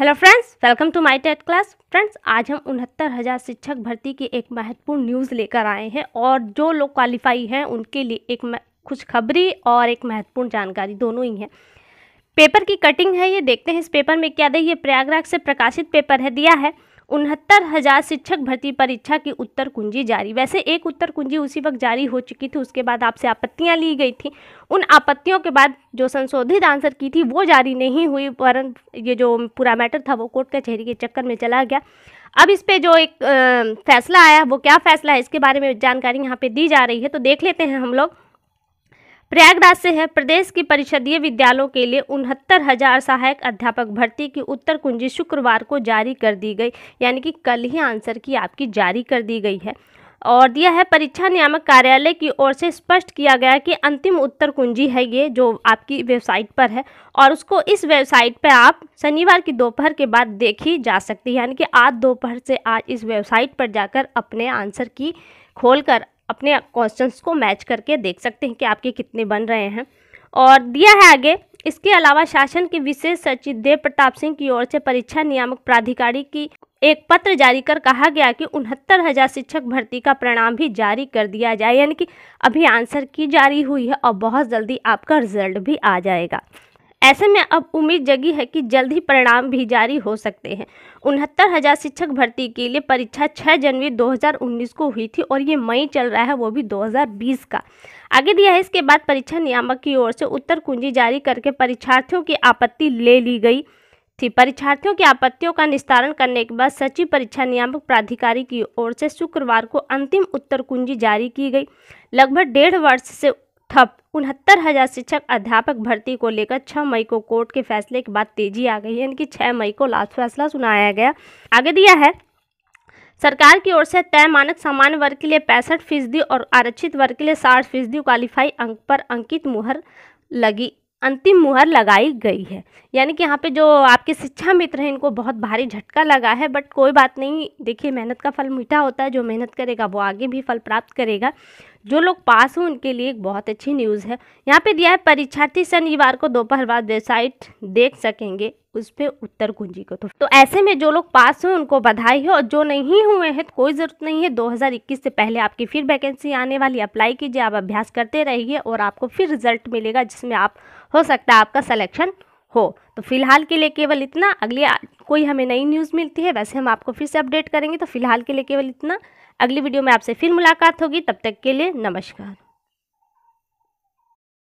hello friends welcome to my TET class friends आज हम उनहत्तर हज़ार शिक्षक भर्ती की एक महत्वपूर्ण न्यूज़ लेकर आए हैं और जो लोग क्वालिफाई हैं उनके लिए एक खुशखबरी और एक महत्वपूर्ण जानकारी दोनों ही है पेपर की कटिंग है ये देखते हैं इस पेपर में क्या दे ये प्रयागराज से प्रकाशित पेपर है दिया है उनहत्तर हज़ार शिक्षक भर्ती परीक्षा की उत्तर कुंजी जारी वैसे एक उत्तर कुंजी उसी वक्त जारी हो चुकी थी उसके बाद आपसे आपत्तियां ली गई थी उन आपत्तियों के बाद जो संशोधित आंसर की थी वो जारी नहीं हुई वरन ये जो पूरा मैटर था वो कोर्ट कचहरी के चक्कर में चला गया अब इस पे जो एक फैसला आया वो क्या फैसला है इसके बारे में जानकारी यहाँ पर दी जा रही है तो देख लेते हैं हम लोग प्रयागराज से है प्रदेश की परिषदीय विद्यालयों के लिए उनहत्तर हजार सहायक अध्यापक भर्ती की उत्तर कुंजी शुक्रवार को जारी कर दी गई यानी कि कल ही आंसर की आपकी जारी कर दी गई है और दिया है परीक्षा नियामक कार्यालय की ओर से स्पष्ट किया गया कि अंतिम उत्तर कुंजी है ये जो आपकी वेबसाइट पर है और उसको इस वेबसाइट पर आप शनिवार की दोपहर के बाद देखी जा सकती है यानी कि आज दोपहर से आज इस वेबसाइट पर जाकर अपने आंसर की खोलकर अपने क्वेश्चंस को मैच करके देख सकते हैं कि आपके कितने बन रहे हैं और दिया है आगे इसके अलावा शासन के विशेष सचिव देव प्रताप सिंह की ओर से परीक्षा नियामक प्राधिकारी की एक पत्र जारी कर कहा गया कि उनहत्तर हजार शिक्षक भर्ती का परिणाम भी जारी कर दिया जाए यानी कि अभी आंसर की जारी हुई है और बहुत जल्दी आपका रिजल्ट भी आ जाएगा ऐसे में अब उम्मीद जगी है कि जल्द ही परिणाम भी जारी हो सकते हैं उनहत्तर हज़ार शिक्षक भर्ती के लिए परीक्षा 6 जनवरी 2019 को हुई थी और ये मई चल रहा है वो भी 2020 का आगे दिया है इसके बाद परीक्षा नियामक की ओर से उत्तर कुंजी जारी करके परीक्षार्थियों की आपत्ति ले ली गई थी परीक्षार्थियों की आपत्तियों का निस्तारण करने के बाद सचिव परीक्षा नियामक प्राधिकारी की ओर से शुक्रवार को अंतिम उत्तर कुंजी जारी की गई लगभग डेढ़ वर्ष से ठप उनहत्तर हज़ार शिक्षक अध्यापक भर्ती को लेकर 6 मई को कोर्ट के फैसले के बाद तेजी आ गई है यानी कि 6 मई को लास्ट फैसला सुनाया गया आगे दिया है सरकार की ओर से तय मानक सामान्य वर्ग के लिए पैंसठ फीसदी और आरक्षित वर्ग के लिए साठ फीसदी क्वालिफाई अंक पर अंकित मुहर लगी अंतिम मुहर लगाई गई है यानी कि यहाँ पे जो आपके शिक्षा मित्र हैं इनको बहुत भारी झटका लगा है बट कोई बात नहीं देखिए मेहनत का फल मीठा होता है जो मेहनत करेगा वो आगे भी फल प्राप्त करेगा जो लोग पास हों उनके लिए एक बहुत अच्छी न्यूज़ है यहाँ पे दिया है परीक्षार्थी शनिवार को दोपहर बाद वेबसाइट देख सकेंगे उस पर उत्तर कुंजी को तो तो ऐसे में जो लोग पास हों उनको बधाई हो और जो नहीं हुए हैं तो कोई ज़रूरत नहीं है 2021 से पहले आपकी फिर वैकेंसी आने वाली अप्लाई कीजिए आप अभ्यास करते रहिए और आपको फिर रिजल्ट मिलेगा जिसमें आप हो सकता है आपका सलेक्शन हो तो फिलहाल के लिए केवल इतना अगले कोई हमें नई न्यूज़ मिलती है वैसे हम आपको फिर से अपडेट करेंगे तो फिलहाल के लिए केवल इतना अगली वीडियो में आपसे फिर मुलाकात होगी तब तक के लिए नमस्कार